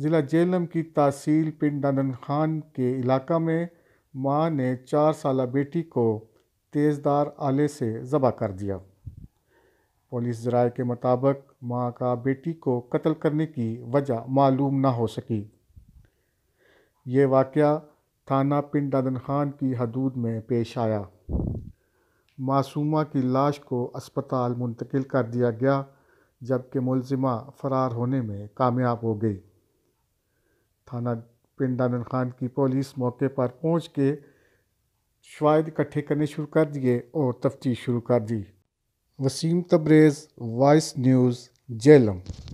ज़िला जेलम की तहसील पिंड नंदन खान के इलाका में मां ने चार साल बेटी को तेज़दार आले से ज़बह कर दिया पुलिस जराए के मुताबिक मां का बेटी को कत्ल करने की वजह मालूम ना हो सकी ये वाक़ थाना पिंड नंदन खान की हदूद में पेश आया मासूमा की लाश को अस्पताल मुंतकिल कर दिया गया जबकि मुलजिमा फ़रार होने में कामयाब हो गई थाना पिंड आनंद खान की पुलिस मौके पर पहुंच के शवाद इकट्ठे करने शुरू कर दिए और तफ्तीश शुरू कर दी वसीम तब्रेज़ वॉइस न्यूज़ जेलम